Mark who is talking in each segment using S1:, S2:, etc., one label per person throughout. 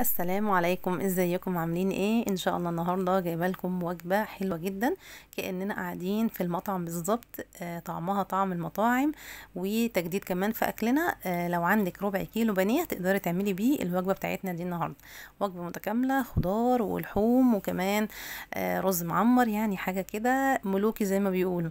S1: السلام عليكم ازيكم عاملين ايه ان شاء الله النهارده جايبه لكم وجبه حلوه جدا كاننا قاعدين في المطعم بالظبط آه طعمها طعم المطاعم وتجديد كمان في اكلنا آه لو عندك ربع كيلو بانيه تقدري تعملي بيه الوجبه بتاعتنا دي النهارده وجبه متكامله خضار ولحوم وكمان آه رز معمر يعني حاجه كده ملوكي زي ما بيقولوا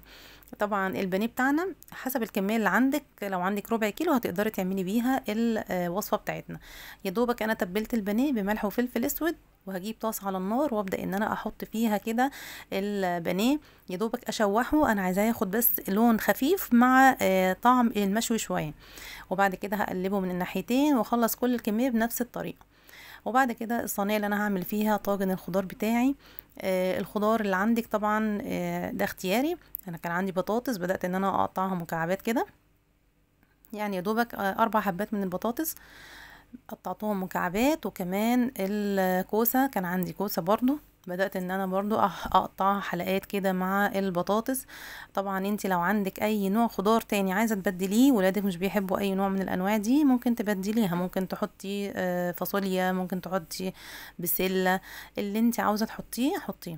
S1: طبعا البانيه بتاعنا حسب الكميه اللي عندك لو عندك ربع كيلو هتقدري تعملي بيها الوصفه بتاعتنا يا دوبك انا تبلت البانيه بملح وفلفل اسود وهجيب طاس على النار وابدا ان انا احط فيها كده البانيه يا دوبك اشوحه انا عايزاه ياخد بس لون خفيف مع آه، طعم المشوي شويه وبعد كده هقلبه من الناحيتين واخلص كل الكميه بنفس الطريقه وبعد كده الصينيه اللي انا هعمل فيها طاجن الخضار بتاعي آه الخضار اللي عندك طبعا آه ده اختياري انا كان عندي بطاطس بدات ان انا اقطعها مكعبات كده يعني يا دوبك آه اربع حبات من البطاطس قطعتهم مكعبات وكمان الكوسه كان عندي كوسه برضو بدأت ان انا برضو اقطع حلقات كده مع البطاطس طبعا انت لو عندك اي نوع خضار تاني عايزة تبدليه ولادك مش بيحبوا اي نوع من الانواع دي ممكن تبدليها ممكن تحطي آه، فاصوليا ممكن تحطي بسلة اللي انت عاوزة تحطيه حطيه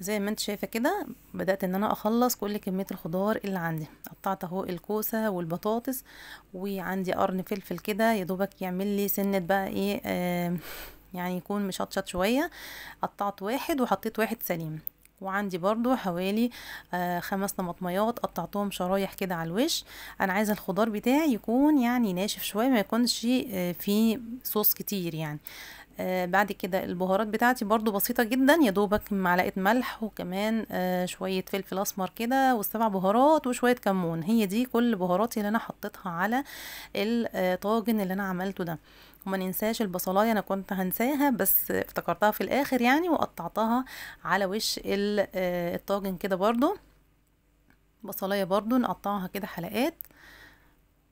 S1: زي ما انت شايفه كده بدات ان انا اخلص كل كميه الخضار اللي عندي قطعت اهو الكوسه والبطاطس وعندي قرن فلفل كده يا دوبك يعمل لي سنه بقى ايه آه يعني يكون مشطشط شوية قطعت واحد وحطيت واحد سليم وعندي برضو حوالي آه خمس طماطميات قطعتهم شرايح كده على الوش انا عايزه الخضار بتاعي يكون يعني ناشف شويه ما يكونش آه فيه صوص كتير يعني آه، بعد كده البهارات بتاعتي برضو بسيطة جدا يا دوبك معلقة ملح وكمان آه، شوية فلفل اسمر كده والسبع بهارات وشوية كمون هي دي كل بهاراتي اللي انا حطيتها على الطاجن آه، اللي انا عملته ده وما ننساش البصلايه انا كنت هنساها بس افتكرتها في الاخر يعني وقطعتها على وش الطاجن كده برضو بصلايه برضو نقطعها كده حلقات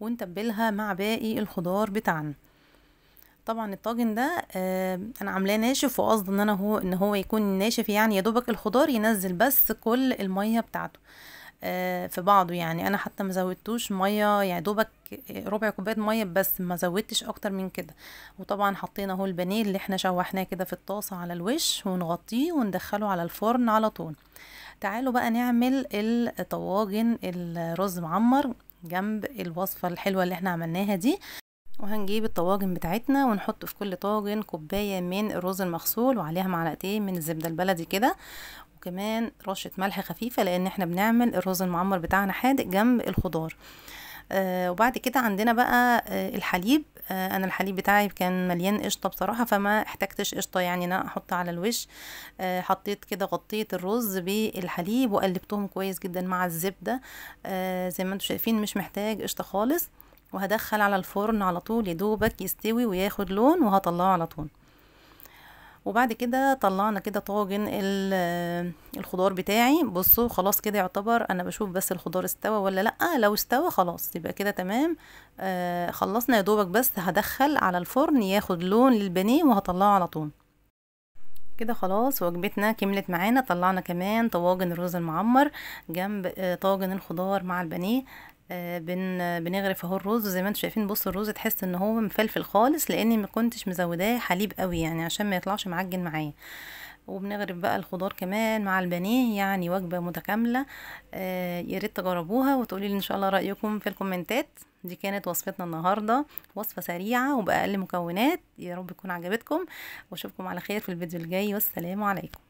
S1: ونتبلها مع باقي الخضار بتاعنا طبعا الطاجن ده آه انا عاملاه ناشف وقصد ان انا هو ان هو يكون ناشف يعني يا دوبك الخضار ينزل بس كل الميه بتاعته آه في بعضه يعني انا حتى ما زودتوش ميه يعني دوبك ربع كوبايه ميه بس ما زودتش اكتر من كده وطبعا حطينا اهو البانيه اللي احنا شوحناه كده في الطاسه على الوش ونغطيه وندخله على الفرن على طول تعالوا بقى نعمل الطواجن الرز معمر جنب الوصفه الحلوه اللي احنا عملناها دي وهنجيب الطواجن بتاعتنا ونحط في كل طاجن كوباية من الرز المغسول وعليها معلقتين من الزبدة البلدي كده وكمان رشة ملح خفيفة لان احنا بنعمل الرز المعمر بتاعنا حادق جنب الخضار آه وبعد كده عندنا بقى آه الحليب آه انا الحليب بتاعي كان مليان قشطه بصراحه فما احتجتش قشطه يعني انا احط على الوش آه حطيت كده غطيت الرز بالحليب وقلبتهم كويس جدا مع الزبده آه زي ما انتم شايفين مش محتاج قشطه خالص وهدخل على الفرن على طول يدوبك يستوي وياخد لون وهطلعه على طول وبعد كده طلعنا كده طاجن الخضار بتاعي بصوا خلاص كده يعتبر انا بشوف بس الخضار استوى ولا لا لو استوى خلاص يبقى كده تمام آه خلصنا يا دوبك بس هدخل على الفرن ياخد لون للبنيه وهطلعه على طول كده خلاص وجبتنا كملت معانا طلعنا كمان طواجن الرز المعمر جنب آه، طاجن الخضار مع البانيه آه، بن بنغرف اهو الرز زي ما انتم شايفين بص الرز تحس ان هو مفلفل خالص لاني ما كنتش مزوداه حليب قوي يعني عشان ما يطلعش معجن معايا وبنغرب بقى الخضار كمان مع البانيه يعني وجبه متكامله آه، يا ريت تجربوها وتقولي لي ان شاء الله رايكم في الكومنتات دي كانت وصفتنا النهارده وصفه سريعه وباقل مكونات يا رب تكون عجبتكم واشوفكم على خير في الفيديو الجاي والسلام عليكم